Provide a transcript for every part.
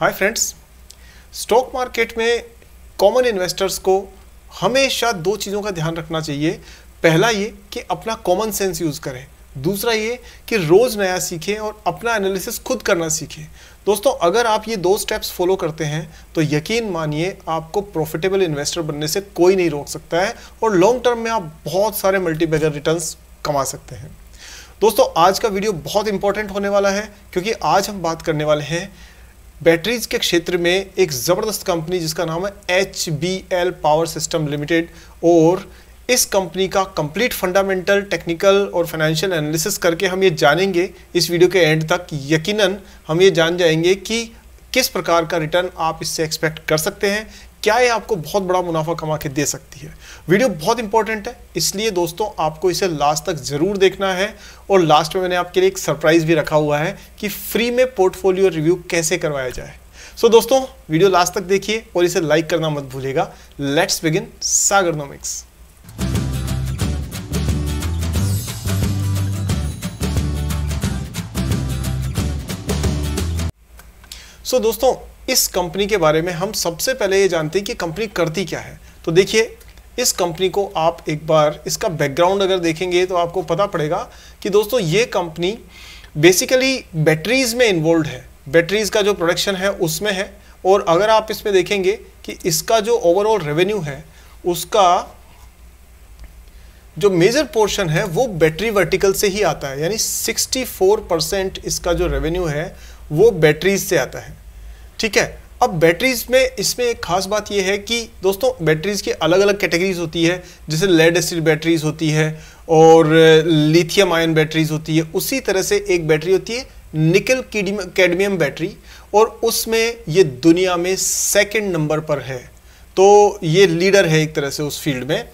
हाय friends stock market में common investors को हमेशा दो चीज़ों का ध्यान रखना चाहिए पहला ये कि अपना कॉमन सेंस यूज़ करें दूसरा ये कि रोज़ नया सीखें और अपना एनालिसिस खुद करना सीखें दोस्तों अगर आप ये दो स्टेप्स फॉलो करते हैं तो यकीन मानिए आपको प्रॉफिटेबल इन्वेस्टर बनने से कोई नहीं रोक सकता है और लॉन्ग टर्म में आप बहुत सारे मल्टीबैगर रिटर्न कमा सकते हैं दोस्तों आज का वीडियो बहुत इंपॉर्टेंट होने वाला है क्योंकि आज हम बात करने वाले हैं बैटरीज के क्षेत्र में एक ज़बरदस्त कंपनी जिसका नाम है H B L power system limited और इस कंपनी का कंप्लीट फंडामेंटल टेक्निकल और फाइनेंशियल एनालिसिस करके हम ये जानेंगे इस वीडियो के एंड तक यकीनन हम ये जान जाएंगे कि किस प्रकार का रिटर्न आप इससे एक्सपेक्ट कर सकते हैं क्या ये आपको बहुत बड़ा मुनाफा कमा के दे सकती है वीडियो बहुत इंपॉर्टेंट है इसलिए दोस्तों आपको इसे लास्ट तक ज़रूर देखना है और लास्ट में मैंने आपके लिए एक सरप्राइज़ भी रखा हुआ है कि फ्री में पोर्टफोलियो रिव्यू कैसे करवाया जाए सो so, दोस्तों वीडियो लास्ट तक देखिए और इसे लाइक करना मत भूलेगा let's begin Sagarnomics so so, दोस्तों इस कंपनी के बारे में हम सबसे पहले ये जानते हैं कि कंपनी करती क्या है तो देखिए इस कंपनी को आप एक बार इसका बैकग्राउंड अगर देखेंगे तो आपको पता पड़ेगा कि दोस्तों ये कंपनी बेसिकली बैटरीज में इन्वॉल्व है बैटरीज का जो प्रोडक्शन है उसमें है और अगर आप इसमें देखेंगे कि इसका जो ओवरऑल रेवेन्यू है उसका जो मेजर पोर्शन है वो बैटरी वर्टिकल से ही आता है यानी 64 परसेंट इसका जो रेवेन्यू है वो बैटरीज से आता है ठीक है अब बैटरीज में इसमें एक खास बात यह है कि दोस्तों बैटरीज की अलग अलग कैटेगरीज होती है जैसे लेड एसिड बैटरीज होती है और लिथियम आयन बैटरीज होती है उसी तरह से एक बैटरी होती है निकल कैडमियम बैटरी और उसमें ये दुनिया में सेकंड नंबर पर है तो ये लीडर है एक तरह से उस फील्ड में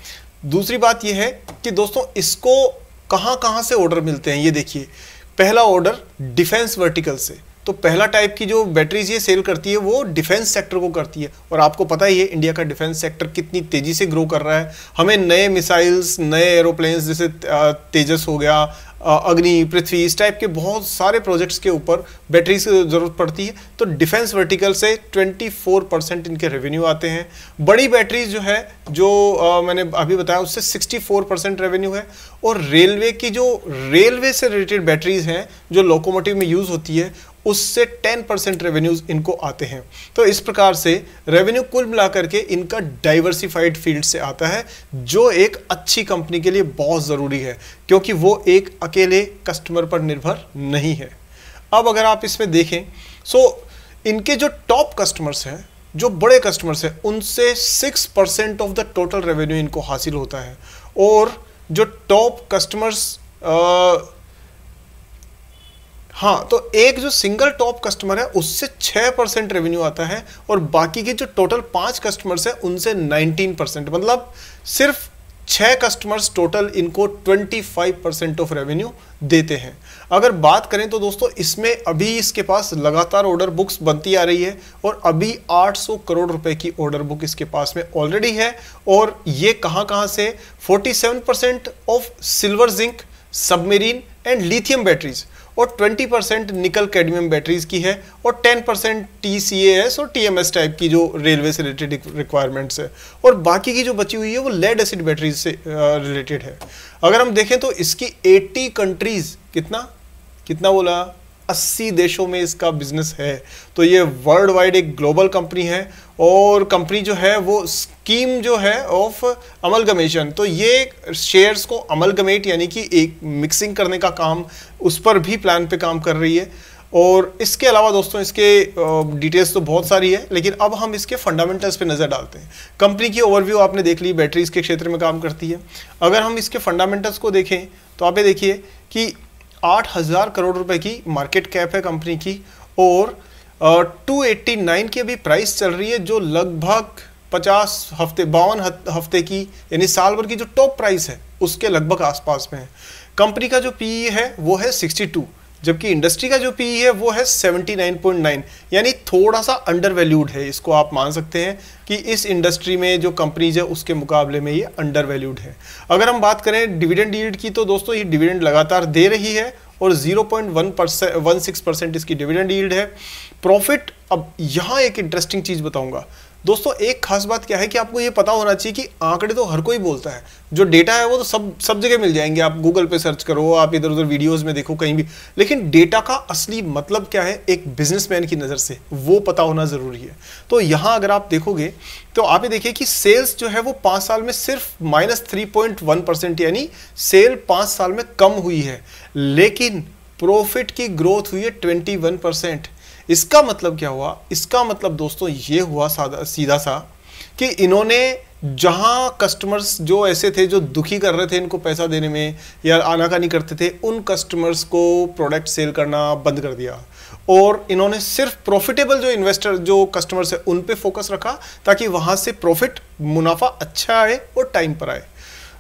दूसरी बात यह है कि दोस्तों इसको कहाँ कहाँ से ऑर्डर मिलते हैं ये देखिए पहला ऑर्डर डिफेंस वर्टिकल से तो पहला टाइप की जो बैटरीज ये सेल करती है वो डिफेंस सेक्टर को करती है और आपको पता ही है इंडिया का डिफेंस सेक्टर कितनी तेज़ी से ग्रो कर रहा है हमें नए मिसाइल्स नए एरोप्लेन्स जैसे तेजस हो गया अग्नि पृथ्वी इस टाइप के बहुत सारे प्रोजेक्ट्स के ऊपर बैटरीज की ज़रूरत पड़ती है तो डिफेंस वर्टिकल से 24 परसेंट इनके रेवेन्यू आते हैं बड़ी बैटरीज जो है जो आ, मैंने अभी बताया उससे 64 परसेंट रेवेन्यू है और रेलवे की जो रेलवे से रिलेटेड बैटरीज हैं जो लोकोमोटिव में यूज़ होती है उससे 10 परसेंट रेवेन्यूज इनको आते हैं तो इस प्रकार से रेवेन्यू कुल मिलाकर के इनका डाइवर्सिफाइड फील्ड से आता है जो एक अच्छी कंपनी के लिए बहुत ज़रूरी है क्योंकि वो एक अकेले कस्टमर पर निर्भर नहीं है अब अगर आप इसमें देखें सो so, इनके जो टॉप कस्टमर्स हैं जो बड़े कस्टमर्स हैं उनसे six percent of the total revenue इनको हासिल होता है और जो टॉप कस्टमर्स हाँ तो एक जो सिंगल टॉप कस्टमर है उससे छः परसेंट रेवेन्यू आता है और बाकी के जो टोटल पाँच कस्टमर्स हैं उनसे नाइनटीन परसेंट मतलब सिर्फ छः कस्टमर्स टोटल इनको twenty five percent of revenue देते हैं अगर बात करें तो दोस्तों इसमें अभी इसके पास लगातार ऑर्डर बुक्स बनती आ रही है और अभी 800 करोड़ रुपए की ऑर्डर बुक इसके पास में ऑलरेडी है और ये कहाँ कहाँ से 47 percent of silver zinc submarine and lithium batteries और 20 परसेंट निकल कैडमियम बैटरीज की है और 10 परसेंट टी सी एस और टी एम एस टाइप की जो रेलवे से रिलेटेड रिक्वायरमेंट्स है और बाकी की जो बची हुई है वो लेड एसिड बैटरीज से रिलेटेड है अगर हम देखें तो इसकी 80 कंट्रीज़ कितना कितना बोला 80 देशों में इसका बिजनेस है तो ये वर्ल्ड वाइड एक ग्लोबल कंपनी है और कंपनी जो है वो स्कीम जो है ऑफ गमेशन तो ये शेयर्स को गमेट यानी कि एक मिक्सिंग करने का काम उस पर भी प्लान पे काम कर रही है और इसके अलावा दोस्तों इसके डिटेल्स तो बहुत सारी है लेकिन अब हम इसके फंडामेंटल्स पे नज़र डालते हैं कंपनी की ओवरव्यू आपने देख ली बैटरीज के क्षेत्र में काम करती है अगर हम इसके फंडामेंटल्स को देखें तो आप ये देखिए कि आठ हज़ार करोड़ रुपये की मार्केट कैप है कंपनी की और टू एट्टी नाइन की अभी प्राइस चल रही है जो लगभग पचास हफ्ते बावन हफ्ते की यानी साल भर की जो टॉप प्राइस है उसके लगभग आसपास में है कंपनी का जो पीई e है वो है सिक्सटी टू जबकि इंडस्ट्री का जो पीई e है वो है 79.9 यानी थोड़ा सा अंडर वैल्यूड है इसको आप मान सकते हैं कि इस इंडस्ट्री में जो कंपनीज है उसके मुकाबले में ये अंडर वैल्यूड है अगर हम बात करें डिविडेंड यील्ड की तो दोस्तों ये डिविडेंड लगातार दे रही है और one percent one six percent इसकी डिविडेंड यील्ड है प्रॉफिट अब यहाँ एक इंटरेस्टिंग चीज़ बताऊंगा दोस्तों एक खास बात क्या है कि आपको ये पता होना चाहिए कि आंकड़े तो हर कोई बोलता है जो डेटा है वो तो सब सब जगह मिल जाएंगे आप गूगल पे सर्च करो आप इधर उधर वीडियोस में देखो कहीं भी लेकिन डेटा का असली मतलब क्या है एक बिजनेसमैन की नज़र से वो पता होना ज़रूरी है तो यहाँ अगर आप देखोगे तो आप ये देखिए कि सेल्स जो है वो पाँच साल में सिर्फ minus three point one percent यानी सेल पाँच साल में कम हुई है लेकिन प्रॉफिट की ग्रोथ हुई है ट्वेंटी वन परसेंट इसका मतलब क्या हुआ इसका मतलब दोस्तों ये हुआ सादा सीधा सा कि इन्होंने जहाँ कस्टमर्स जो ऐसे थे जो दुखी कर रहे थे इनको पैसा देने में या आनाकानी करते थे उन कस्टमर्स को प्रोडक्ट सेल करना बंद कर दिया और इन्होंने सिर्फ प्रॉफिटेबल जो इन्वेस्टर जो कस्टमर्स है उन पे फोकस रखा ताकि वहाँ से प्रॉफिट मुनाफा अच्छा आए और टाइम पर आए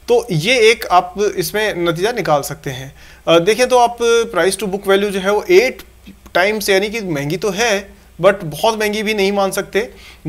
तो ये एक आप इसमें नतीजा निकाल सकते हैं देखें तो आप प्राइस टू बुक वैल्यू जो है वो एट टाइम से यानी कि महंगी तो है बट बहुत महंगी भी नहीं मान सकते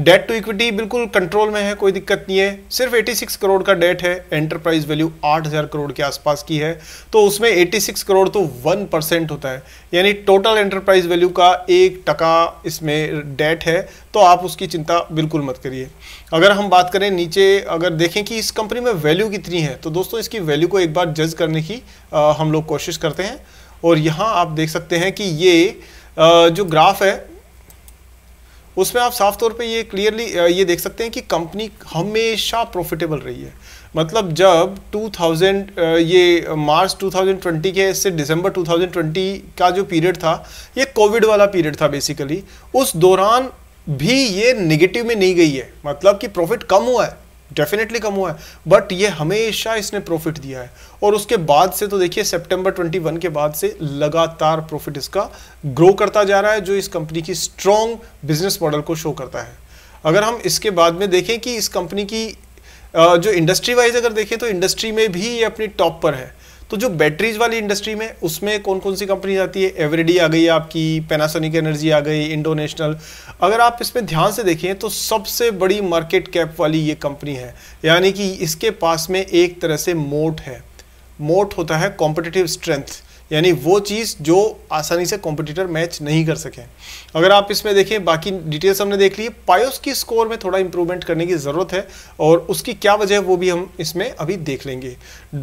डेट टू इक्विटी बिल्कुल कंट्रोल में है कोई दिक्कत नहीं है सिर्फ 86 करोड़ का डेट है एंटरप्राइज वैल्यू 8000 करोड़ के आसपास की है तो उसमें 86 करोड़ तो 1 परसेंट होता है यानी टोटल एंटरप्राइज वैल्यू का एक टका इसमें डेट है तो आप उसकी चिंता बिल्कुल मत करिए अगर हम बात करें नीचे अगर देखें कि इस कंपनी में वैल्यू कितनी है तो दोस्तों इसकी वैल्यू को एक बार जज करने की आ, हम लोग कोशिश करते हैं और यहाँ आप देख सकते हैं कि ये जो ग्राफ है उसमें आप साफ तौर पे ये क्लियरली ये देख सकते हैं कि कंपनी हमेशा प्रॉफिटेबल रही है मतलब जब 2000 ये मार्च 2020 के से दिसंबर 2020 का जो पीरियड था ये कोविड वाला पीरियड था बेसिकली उस दौरान भी ये नेगेटिव में नहीं गई है मतलब कि प्रॉफिट कम हुआ है डेफिनेटली कम हुआ है बट ये हमेशा इसने प्रॉफिट दिया है और उसके बाद से तो देखिए सितंबर 21 के बाद से लगातार प्रॉफिट इसका ग्रो करता जा रहा है जो इस कंपनी की स्ट्रॉन्ग बिजनेस मॉडल को शो करता है अगर हम इसके बाद में देखें कि इस कंपनी की जो इंडस्ट्री वाइज अगर देखें तो इंडस्ट्री में भी ये अपनी टॉप पर है तो जो बैटरीज वाली इंडस्ट्री में उसमें कौन कौन सी कंपनी आती है एवरेडी आ गई आपकी पेनासोनिक एनर्जी आ गई इंडोनेशनल अगर आप इसमें ध्यान से देखें तो सबसे बड़ी मार्केट कैप वाली ये कंपनी है यानी कि इसके पास में एक तरह से मोट है मोट होता है कॉम्पिटिटिव स्ट्रेंथ यानी वो चीज़ जो आसानी से कॉम्पिटिटर मैच नहीं कर सके अगर आप इसमें देखें बाकी डिटेल्स हमने देख ली पायोस की स्कोर में थोड़ा इंप्रूवमेंट करने की ज़रूरत है और उसकी क्या वजह है वो भी हम इसमें अभी देख लेंगे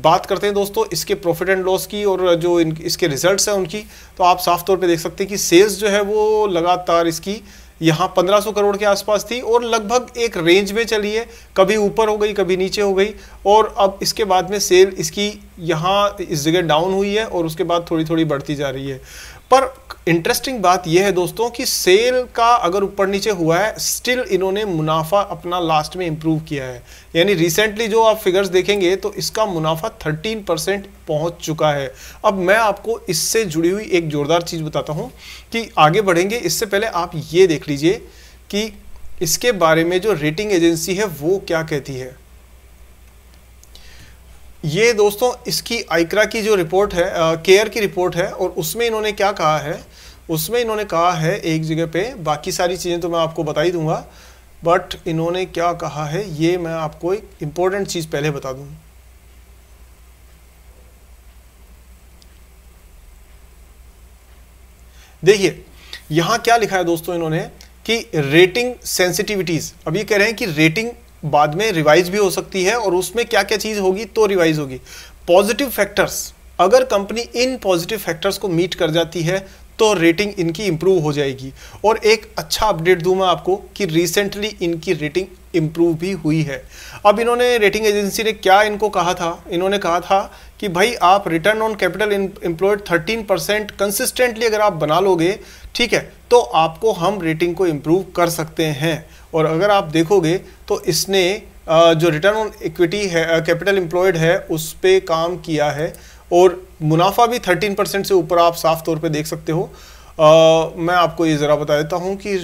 बात करते हैं दोस्तों इसके प्रॉफिट एंड लॉस की और जो इसके रिज़ल्ट हैं उनकी तो आप साफ तौर पर देख सकते हैं कि सेल्स जो है वो लगातार इसकी यहाँ 1500 करोड़ के आसपास थी और लगभग एक रेंज में चली है कभी ऊपर हो गई कभी नीचे हो गई और अब इसके बाद में सेल इसकी यहाँ इस जगह डाउन हुई है और उसके बाद थोड़ी थोड़ी बढ़ती जा रही है पर इंटरेस्टिंग बात यह है दोस्तों कि सेल का अगर ऊपर नीचे हुआ है स्टिल इन्होंने मुनाफा अपना लास्ट में इंप्रूव किया है यानी रिसेंटली जो आप फिगर्स देखेंगे तो इसका मुनाफा 13 परसेंट पहुंच चुका है अब मैं आपको इससे जुड़ी हुई एक ज़ोरदार चीज़ बताता हूँ कि आगे बढ़ेंगे इससे पहले आप ये देख लीजिए कि इसके बारे में जो रेटिंग एजेंसी है वो क्या कहती है ये दोस्तों इसकी आइक्रा की जो रिपोर्ट है केयर की रिपोर्ट है और उसमें इन्होंने क्या कहा है उसमें इन्होंने कहा है एक जगह पे बाकी सारी चीज़ें तो मैं आपको बता ही दूंगा बट इन्होंने क्या कहा है ये मैं आपको एक इम्पोर्टेंट चीज़ पहले बता दूँ देखिए यहाँ क्या लिखा है दोस्तों इन्होंने कि रेटिंग सेंसिटिविटीज़ अब ये कह रहे हैं कि रेटिंग बाद में रिवाइज भी हो सकती है और उसमें क्या क्या चीज़ होगी तो रिवाइज होगी पॉजिटिव फैक्टर्स अगर कंपनी इन पॉजिटिव फैक्टर्स को मीट कर जाती है तो रेटिंग इनकी इम्प्रूव हो जाएगी और एक अच्छा अपडेट दूँ मैं आपको कि रिसेंटली इनकी रेटिंग इम्प्रूव भी हुई है अब इन्होंने रेटिंग एजेंसी ने क्या इनको कहा था इन्होंने कहा था कि भाई आप return on capital employed 13 percent consistently अगर आप बना लोगे ठीक है तो आपको हम रेटिंग को इम्प्रूव कर सकते हैं और अगर आप देखोगे तो इसने जो रिटर्न ऑन इक्विटी है कैपिटल इम्प्लॉयड है उस पर काम किया है और मुनाफा भी 13 परसेंट से ऊपर आप साफ तौर पे देख सकते हो आ, मैं आपको ये ज़रा बता देता हूँ कि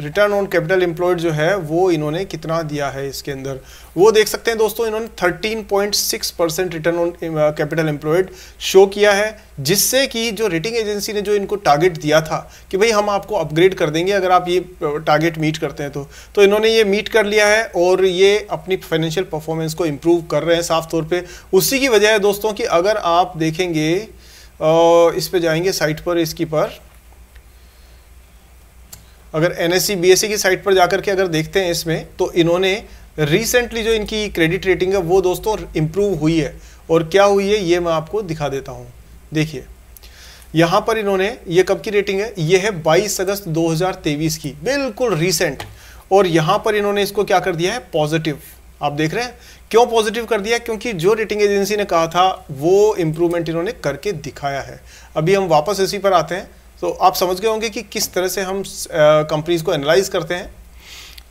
रिटर्न ऑन कैपिटल एम्प्लॉयड जो है वो इन्होंने कितना दिया है इसके अंदर वो देख सकते हैं दोस्तों इन्होंने 13.6 percent return on capital employed show किया है जिससे कि जो रेटिंग एजेंसी ने जो इनको टारगेट दिया था कि भाई हम आपको अपग्रेड कर देंगे अगर आप ये टारगेट uh, मीट करते हैं तो तो इन्होंने ये मीट कर लिया है और ये अपनी फाइनेंशियल परफॉर्मेंस को इम्प्रूव कर रहे हैं साफ तौर पर उसी की वजह है दोस्तों कि अगर आप देखेंगे uh, इस पर जाएंगे साइट पर इसकी पर अगर एन एस e, e की साइट पर जाकर के अगर देखते हैं इसमें तो इन्होंने रिसेंटली जो इनकी क्रेडिट रेटिंग है वो दोस्तों इम्प्रूव हुई है और क्या हुई है ये मैं आपको दिखा देता हूँ देखिए यहाँ पर इन्होंने ये कब की रेटिंग है ये है 22 अगस्त 2023 की बिल्कुल रिसेंट और यहाँ पर इन्होंने इसको क्या कर दिया है पॉजिटिव आप देख रहे हैं क्यों पॉजिटिव कर दिया क्योंकि जो रेटिंग एजेंसी ने कहा था वो इम्प्रूवमेंट इन्होंने करके दिखाया है अभी हम वापस इसी पर आते हैं तो आप समझ गए होंगे कि किस तरह से हम कंपनीज़ को एनालाइज करते हैं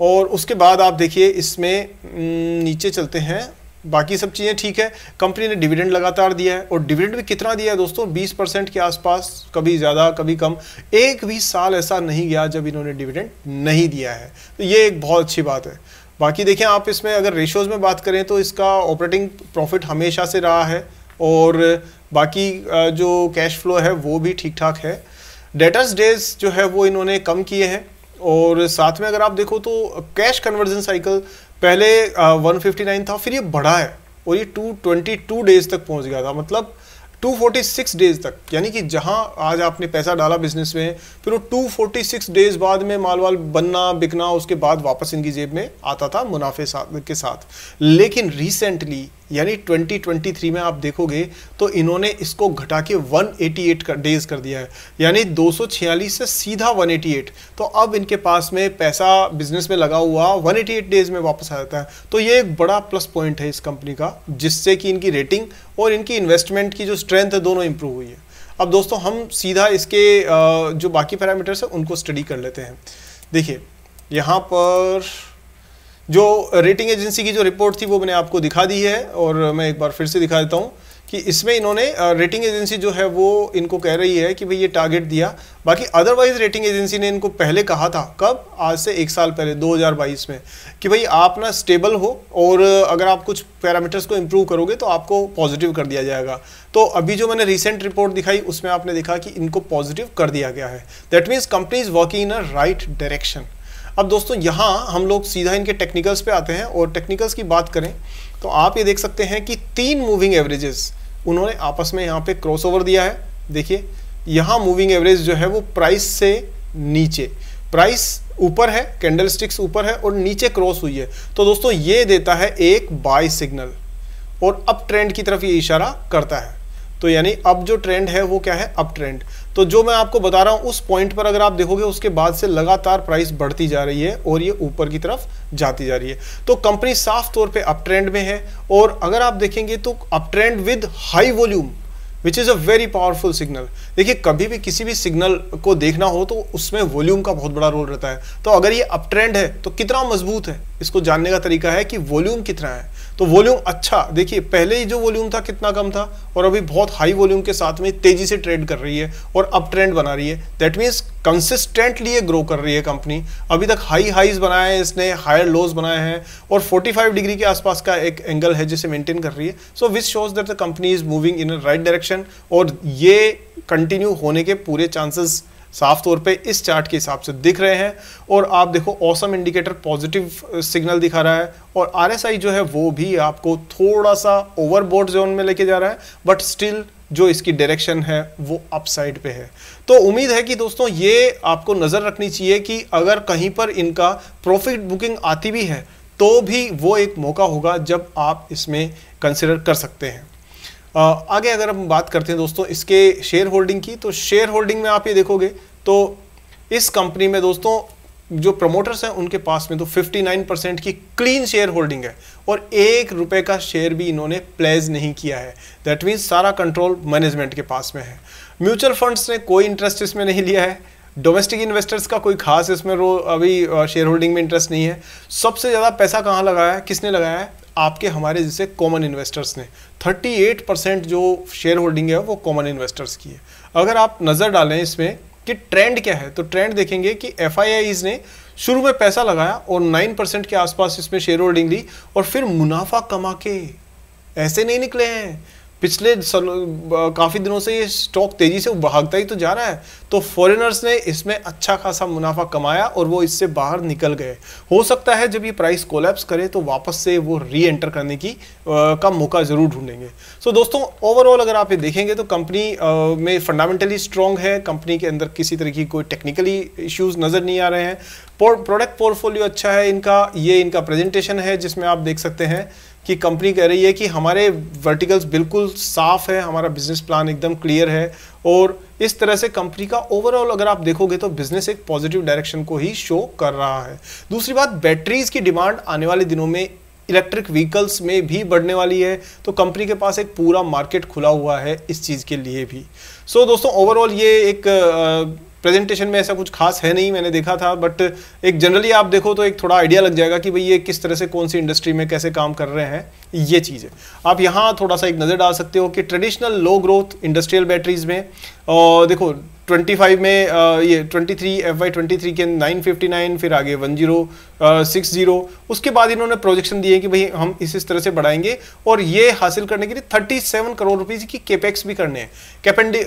और उसके बाद आप देखिए इसमें नीचे चलते हैं बाकी सब चीज़ें ठीक है कंपनी ने डिविडेंड लगातार दिया है और डिविडेंड भी कितना दिया है दोस्तों 20 परसेंट के आसपास कभी ज़्यादा कभी कम एक भी साल ऐसा नहीं गया जब इन्होंने डिविडेंड नहीं दिया है तो ये एक बहुत अच्छी बात है बाकी देखें आप इसमें अगर रेशोज़ में बात करें तो इसका ऑपरेटिंग प्रॉफिट हमेशा से रहा है और बाकी जो कैश फ्लो है वो भी ठीक ठाक है डेटर्स डेज जो है वो इन्होंने कम किए हैं और साथ में अगर आप देखो तो कैश कन्वर्जन साइकिल पहले वन फिफ्टी नाइन था फिर ये बढ़ा है और ये टू ट्वेंटी टू डेज तक पहुंच गया था मतलब 246 डेज तक यानी कि जहां आज आपने पैसा डाला बिजनेस में फिर वो 246 डेज बाद में माल वाल बनना बिकना उसके बाद वापस इनकी जेब में आता था मुनाफे साथ, के साथ लेकिन रिसेंटली यानी 2023 में आप देखोगे तो इन्होंने इसको घटा के 188 कर डेज कर दिया है यानी 246 से सीधा 188 तो अब इनके पास में पैसा बिजनेस में लगा हुआ 188 डेज में वापस आ जाता है तो ये एक बड़ा प्लस पॉइंट है इस कंपनी का जिससे कि इनकी रेटिंग और इनकी इन्वेस्टमेंट की जो स्ट्रेंथ है दोनों इंप्रूव हुई है अब दोस्तों हम सीधा इसके जो बाकी पैरामीटर्स हैं उनको स्टडी कर लेते हैं देखिए यहाँ पर जो रेटिंग एजेंसी की जो रिपोर्ट थी वो मैंने आपको दिखा दी है और मैं एक बार फिर से दिखा देता हूँ कि इसमें इन्होंने रेटिंग एजेंसी जो है वो इनको कह रही है कि भाई ये टारगेट दिया बाकी अदरवाइज रेटिंग एजेंसी ने इनको पहले कहा था कब आज से एक साल पहले 2022 में कि भाई आप ना स्टेबल हो और अगर आप कुछ पैरामीटर्स को इम्प्रूव करोगे तो आपको पॉजिटिव कर दिया जाएगा तो अभी जो मैंने रिसेंट रिपोर्ट दिखाई उसमें आपने देखा कि इनको पॉजिटिव कर दिया गया है that means company is working in a right direction अब दोस्तों यहाँ हम लोग सीधा इनके टेक्निकल्स पे आते हैं और टेक्निकल्स की बात करें तो आप ये देख सकते हैं कि तीन मूविंग एवरेजेस उन्होंने आपस में यहाँ पे क्रॉसओवर दिया है देखिए यहाँ मूविंग एवरेज जो है वो प्राइस से नीचे प्राइस ऊपर है कैंडल स्टिक्स ऊपर है और नीचे क्रॉस हुई है तो दोस्तों ये देता है एक बाय सिग्नल और अब ट्रेंड की तरफ ये इशारा करता है तो यानी अब जो ट्रेंड है वो क्या है अप ट्रेंड तो जो मैं आपको बता रहा हूँ उस पॉइंट पर अगर आप देखोगे उसके बाद से लगातार प्राइस बढ़ती जा रही है और ये ऊपर की तरफ जाती जा रही है तो कंपनी साफ तौर पे अप ट्रेंड में है और अगर आप देखेंगे तो up trend with high volume which is a very powerful signal देखिए कभी भी किसी भी सिग्नल को देखना हो तो उसमें वॉल्यूम का बहुत बड़ा रोल रहता है तो अगर ये अप ट्रेंड है तो कितना मजबूत है इसको जानने का तरीका है कि वॉल्यूम कितना है तो वॉल्यूम अच्छा देखिए पहले ही जो वॉल्यूम था कितना कम था और अभी बहुत हाई वॉल्यूम के साथ में तेजी से ट्रेड कर रही है और अप ट्रेंड बना रही है दैट मीन्स कंसिस्टेंटली ये ग्रो कर रही है कंपनी अभी तक हाई हाईज बनाए हैं इसने हायर लोज बनाए हैं और 45 डिग्री के आसपास का एक एंगल है जिसे मेंटेन कर रही है so which shows that the company is moving in right direction और ये कंटिन्यू होने के पूरे चांसेस साफ तौर पे इस चार्ट के हिसाब से दिख रहे हैं और आप देखो औसम इंडिकेटर पॉजिटिव सिग्नल दिखा रहा है और आरएसआई जो है वो भी आपको थोड़ा सा ओवरबोर्ड जोन में लेके जा रहा है बट स्टिल जो इसकी डायरेक्शन है वो अपसाइड पे है तो उम्मीद है कि दोस्तों ये आपको नज़र रखनी चाहिए कि अगर कहीं पर इनका प्रॉफिट बुकिंग आती भी है तो भी वो एक मौका होगा जब आप इसमें कंसिडर कर सकते हैं आगे अगर हम बात करते हैं दोस्तों इसके शेयर होल्डिंग की तो शेयर होल्डिंग में आप ये देखोगे तो इस कंपनी में दोस्तों जो प्रमोटर्स हैं उनके पास में तो 59 परसेंट की क्लीन शेयर होल्डिंग है और एक रुपए का शेयर भी इन्होंने प्लेज नहीं किया है दैट मीन्स सारा कंट्रोल मैनेजमेंट के पास में है म्यूचुअल फंड्स ने कोई इंटरेस्ट इसमें नहीं लिया है डोमेस्टिक इन्वेस्टर्स का कोई खास इसमें रो अभी शेयर होल्डिंग में इंटरेस्ट नहीं है सबसे ज़्यादा पैसा कहाँ लगाया है किसने लगाया है आपके हमारे जैसे कॉमन इन्वेस्टर्स ने 38 परसेंट जो शेयर होल्डिंग है वो कॉमन इन्वेस्टर्स की है अगर आप नज़र डालें इसमें कि ट्रेंड क्या है तो ट्रेंड देखेंगे कि एफ ने शुरू में पैसा लगाया और 9 परसेंट के आसपास इसमें शेयर होल्डिंग ली और फिर मुनाफा कमा के ऐसे नहीं निकले हैं पिछले काफ़ी दिनों से ये स्टॉक तेज़ी से भागता ही तो जा रहा है तो फॉरेनर्स ने इसमें अच्छा खासा मुनाफा कमाया और वो इससे बाहर निकल गए हो सकता है जब ये प्राइस कोलैप्स करे तो वापस से वो री एंटर करने की आ, का मौका ज़रूर ढूंढेंगे सो so, दोस्तों ओवरऑल अगर आप ये देखेंगे तो कंपनी में फंडामेंटली स्ट्रॉन्ग है कंपनी के अंदर किसी तरह की कोई टेक्निकली इश्यूज़ नज़र नहीं आ रहे हैं प्रोडक्ट पोर्टफोलियो अच्छा है इनका ये इनका प्रेजेंटेशन है जिसमें आप देख सकते हैं कि कंपनी कह रही है कि हमारे वर्टिकल्स बिल्कुल साफ़ है हमारा बिजनेस प्लान एकदम क्लियर है और इस तरह से कंपनी का ओवरऑल अगर आप देखोगे तो बिजनेस एक पॉजिटिव डायरेक्शन को ही शो कर रहा है दूसरी बात बैटरीज की डिमांड आने वाले दिनों में इलेक्ट्रिक व्हीकल्स में भी बढ़ने वाली है तो कंपनी के पास एक पूरा मार्केट खुला हुआ है इस चीज़ के लिए भी सो so, दोस्तों ओवरऑल ये एक आ, प्रेजेंटेशन में ऐसा कुछ खास है नहीं मैंने देखा था बट एक जनरली आप देखो तो एक थोड़ा आइडिया लग जाएगा कि भाई ये किस तरह से कौन सी इंडस्ट्री में कैसे काम कर रहे हैं ये चीज़ें आप यहाँ थोड़ा सा एक नज़र डाल सकते हो कि traditional low growth industrial batteries में और देखो 25 में आ, ये 23 एफ वाई ट्वेंटी के 959 फिर आगे 1060 उसके बाद इन्होंने प्रोजेक्शन दिए कि भाई हम इस इस तरह से बढ़ाएंगे और ये हासिल करने के लिए 37 करोड़ रुपीस की केपेक्स भी करने हैं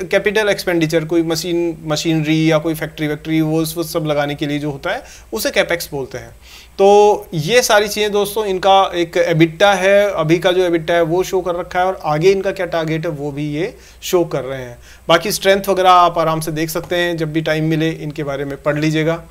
कैपिटल एक्सपेंडिचर कोई मशीन मशीनरी या कोई फैक्ट्री वैक्ट्री वो सब लगाने के लिए जो होता है उसे कैपेक्स बोलते हैं तो ये सारी चीज़ें दोस्तों इनका एक एबिट्टा है अभी का जो एबिट्टा है वो शो कर रखा है और आगे इनका क्या टारगेट है वो भी ये शो कर रहे हैं बाकी स्ट्रेंथ वगैरह आप आराम से देख सकते हैं जब भी टाइम मिले इनके बारे में पढ़ लीजिएगा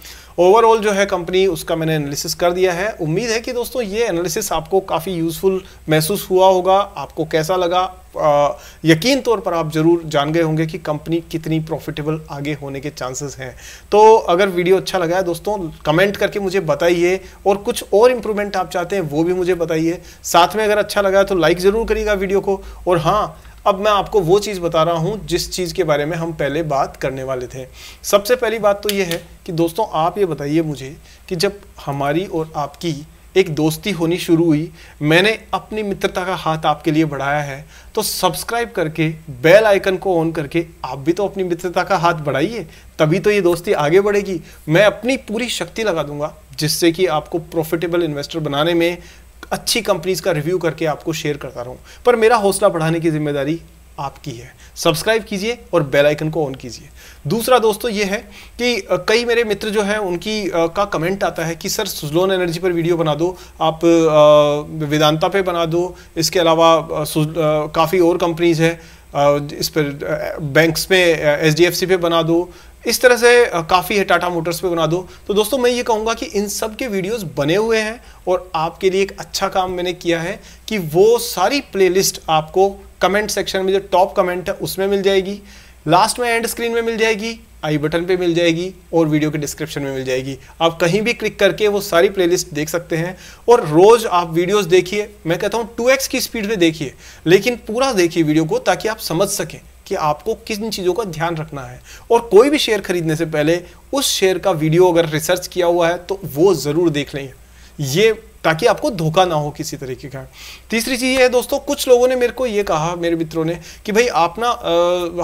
ओवरऑल जो है कंपनी उसका मैंने एनालिसिस कर दिया है उम्मीद है कि दोस्तों ये एनालिसिस आपको काफ़ी यूज़फुल महसूस हुआ होगा आपको कैसा लगा आ, यकीन तौर पर आप ज़रूर जान गए होंगे कि कंपनी कितनी प्रॉफिटेबल आगे होने के चांसेस हैं तो अगर वीडियो अच्छा लगा है दोस्तों कमेंट करके मुझे बताइए और कुछ और इम्प्रूवमेंट आप चाहते हैं वो भी मुझे बताइए साथ में अगर अच्छा लगा है तो लाइक ज़रूर करिएगा वीडियो को और हाँ अब मैं आपको वो चीज़ बता रहा हूँ जिस चीज़ के बारे में हम पहले बात करने वाले थे सबसे पहली बात तो ये है कि दोस्तों आप ये बताइए मुझे कि जब हमारी और आपकी एक दोस्ती होनी शुरू हुई मैंने अपनी मित्रता का हाथ आपके लिए बढ़ाया है तो सब्सक्राइब करके बेल आइकन को ऑन करके आप भी तो अपनी मित्रता का हाथ बढ़ाइए तभी तो ये दोस्ती आगे बढ़ेगी मैं अपनी पूरी शक्ति लगा दूंगा जिससे कि आपको प्रॉफिटेबल इन्वेस्टर बनाने में अच्छी कंपनीज का रिव्यू करके आपको शेयर करता रहूं पर मेरा हौसला बढ़ाने की जिम्मेदारी आपकी है सब्सक्राइब कीजिए और बेल आइकन को ऑन कीजिए दूसरा दोस्तों ये है कि कई मेरे मित्र जो हैं उनकी का कमेंट आता है कि सर सुजलोन एनर्जी पर वीडियो बना दो आप वेदांता पे बना दो इसके अलावा काफ़ी और कंपनीज है इस पर बैंक्स में एच पे बना दो इस तरह से काफ़ी है टाटा मोटर्स पे बना दो तो दोस्तों मैं ये कहूँगा कि इन सब के वीडियोस बने हुए हैं और आपके लिए एक अच्छा काम मैंने किया है कि वो सारी प्लेलिस्ट आपको कमेंट सेक्शन में जो टॉप कमेंट है उसमें मिल जाएगी लास्ट में एंड स्क्रीन में मिल जाएगी आई बटन पे मिल जाएगी और वीडियो के डिस्क्रिप्शन में मिल जाएगी आप कहीं भी क्लिक करके वो सारी प्लेलिस्ट देख सकते हैं और रोज़ आप वीडियोस देखिए मैं कहता हूँ टू की स्पीड में देखिए लेकिन पूरा देखिए वीडियो को ताकि आप समझ सकें कि आपको किन चीज़ों का ध्यान रखना है और कोई भी शेयर खरीदने से पहले उस शेयर का वीडियो अगर रिसर्च किया हुआ है तो वो ज़रूर देख लें ये ताकि आपको धोखा ना हो किसी तरीके का तीसरी चीज़ ये है दोस्तों कुछ लोगों ने मेरे को ये कहा मेरे मित्रों ने कि भाई आप ना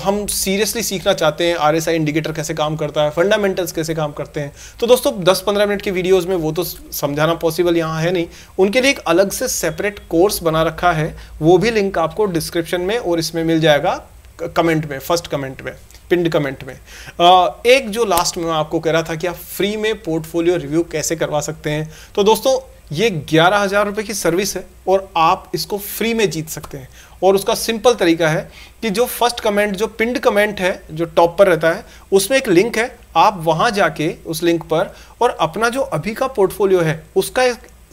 हम सीरियसली सीखना चाहते हैं आर इंडिकेटर कैसे काम करता है फंडामेंटल्स कैसे काम करते हैं तो दोस्तों 10-15 मिनट की वीडियोस में वो तो समझाना पॉसिबल यहाँ है नहीं उनके लिए एक अलग से सेपरेट कोर्स बना रखा है वो भी लिंक आपको डिस्क्रिप्शन में और इसमें मिल जाएगा कमेंट में फर्स्ट कमेंट में पिंड कमेंट में uh, एक जो लास्ट में मैं आपको कह रहा था कि आप फ्री में पोर्टफोलियो रिव्यू कैसे करवा सकते हैं तो दोस्तों ये ग्यारह हज़ार रुपए की सर्विस है और आप इसको फ्री में जीत सकते हैं और उसका सिंपल तरीका है कि जो फर्स्ट कमेंट जो पिंड कमेंट है जो टॉप पर रहता है उसमें एक लिंक है आप वहां जाके उस लिंक पर और अपना जो अभी का पोर्टफोलियो है उसका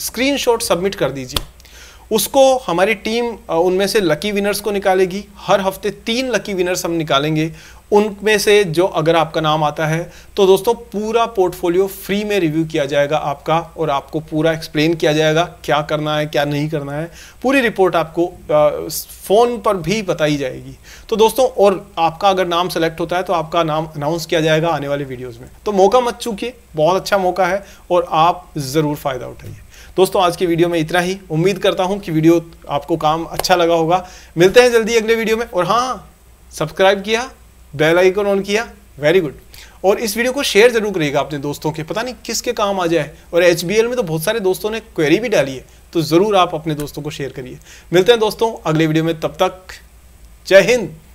स्क्रीनशॉट सबमिट कर दीजिए उसको हमारी टीम उनमें से लकी विनर्स को निकालेगी हर हफ्ते तीन लकी विनर्स हम निकालेंगे उनमें से जो अगर आपका नाम आता है तो दोस्तों पूरा पोर्टफोलियो फ्री में रिव्यू किया जाएगा आपका और आपको पूरा एक्सप्लेन किया जाएगा क्या करना है क्या नहीं करना है पूरी रिपोर्ट आपको फ़ोन पर भी बताई जाएगी तो दोस्तों और आपका अगर नाम सेलेक्ट होता है तो आपका नाम अनाउंस किया जाएगा आने वाले वीडियोज़ में तो मौका मत चूकिए बहुत अच्छा मौका है और आप ज़रूर फ़ायदा उठाइए दोस्तों आज की वीडियो में इतना ही उम्मीद करता हूँ कि वीडियो आपको काम अच्छा लगा होगा मिलते हैं जल्दी अगले वीडियो में और हाँ सब्सक्राइब किया बेल आइकन ऑन किया वेरी गुड और इस वीडियो को शेयर जरूर करिएगा अपने दोस्तों के पता नहीं किसके काम आ जाए और एच में तो बहुत सारे दोस्तों ने क्वेरी भी डाली है तो ज़रूर आप अपने दोस्तों को शेयर करिए मिलते हैं दोस्तों अगले वीडियो में तब तक जय हिंद